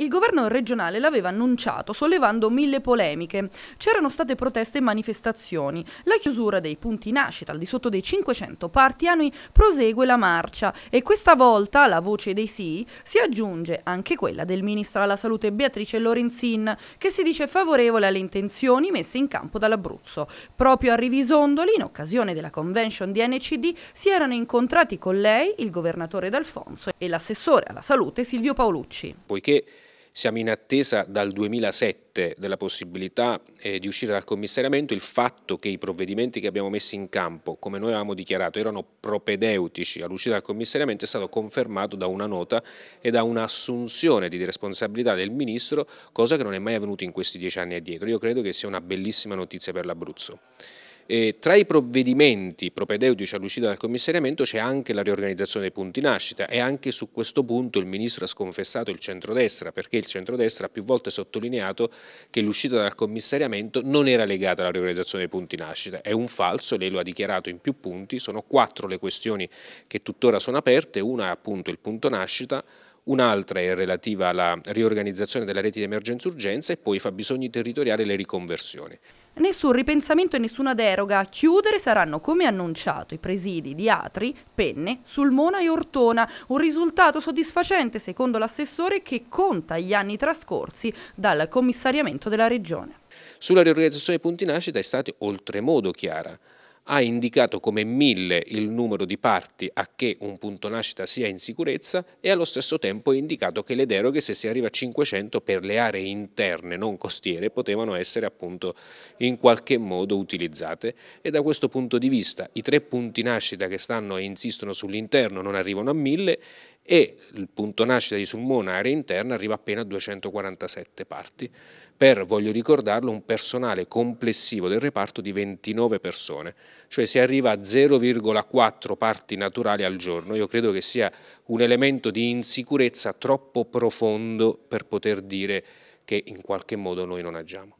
Il governo regionale l'aveva annunciato sollevando mille polemiche. C'erano state proteste e manifestazioni. La chiusura dei punti nascita al di sotto dei 500 partiani prosegue la marcia e questa volta alla voce dei sì si aggiunge anche quella del ministro alla salute Beatrice Lorenzin che si dice favorevole alle intenzioni messe in campo dall'Abruzzo. Proprio a Rivisondoli, in occasione della convention di NCD, si erano incontrati con lei il governatore D'Alfonso e l'assessore alla salute Silvio Paolucci. Poiché siamo in attesa dal 2007 della possibilità eh, di uscire dal commissariamento. Il fatto che i provvedimenti che abbiamo messo in campo, come noi avevamo dichiarato, erano propedeutici all'uscita dal commissariamento è stato confermato da una nota e da un'assunzione di responsabilità del Ministro, cosa che non è mai avvenuta in questi dieci anni addietro. Io credo che sia una bellissima notizia per l'Abruzzo. E tra i provvedimenti propedeutici all'uscita dal commissariamento c'è anche la riorganizzazione dei punti nascita e anche su questo punto il Ministro ha sconfessato il centrodestra perché il centrodestra ha più volte sottolineato che l'uscita dal commissariamento non era legata alla riorganizzazione dei punti nascita. È un falso, lei lo ha dichiarato in più punti, sono quattro le questioni che tuttora sono aperte, una è appunto il punto nascita, un'altra è relativa alla riorganizzazione della rete di emergenza-urgenza e poi fa bisogni territoriali e le riconversioni. Nessun ripensamento e nessuna deroga. A chiudere saranno, come annunciato, i presidi di Atri, Penne, Sulmona e Ortona. Un risultato soddisfacente, secondo l'assessore, che conta gli anni trascorsi dal commissariamento della regione. Sulla riorganizzazione dei punti nascita è stata oltremodo chiara ha indicato come mille il numero di parti a che un punto nascita sia in sicurezza e allo stesso tempo ha indicato che le deroghe, se si arriva a 500 per le aree interne non costiere, potevano essere appunto in qualche modo utilizzate e da questo punto di vista i tre punti nascita che stanno e insistono sull'interno non arrivano a mille e il punto nascita di Sulmona, area interna, arriva appena a 247 parti, per, voglio ricordarlo, un personale complessivo del reparto di 29 persone, cioè si arriva a 0,4 parti naturali al giorno. Io credo che sia un elemento di insicurezza troppo profondo per poter dire che in qualche modo noi non agiamo.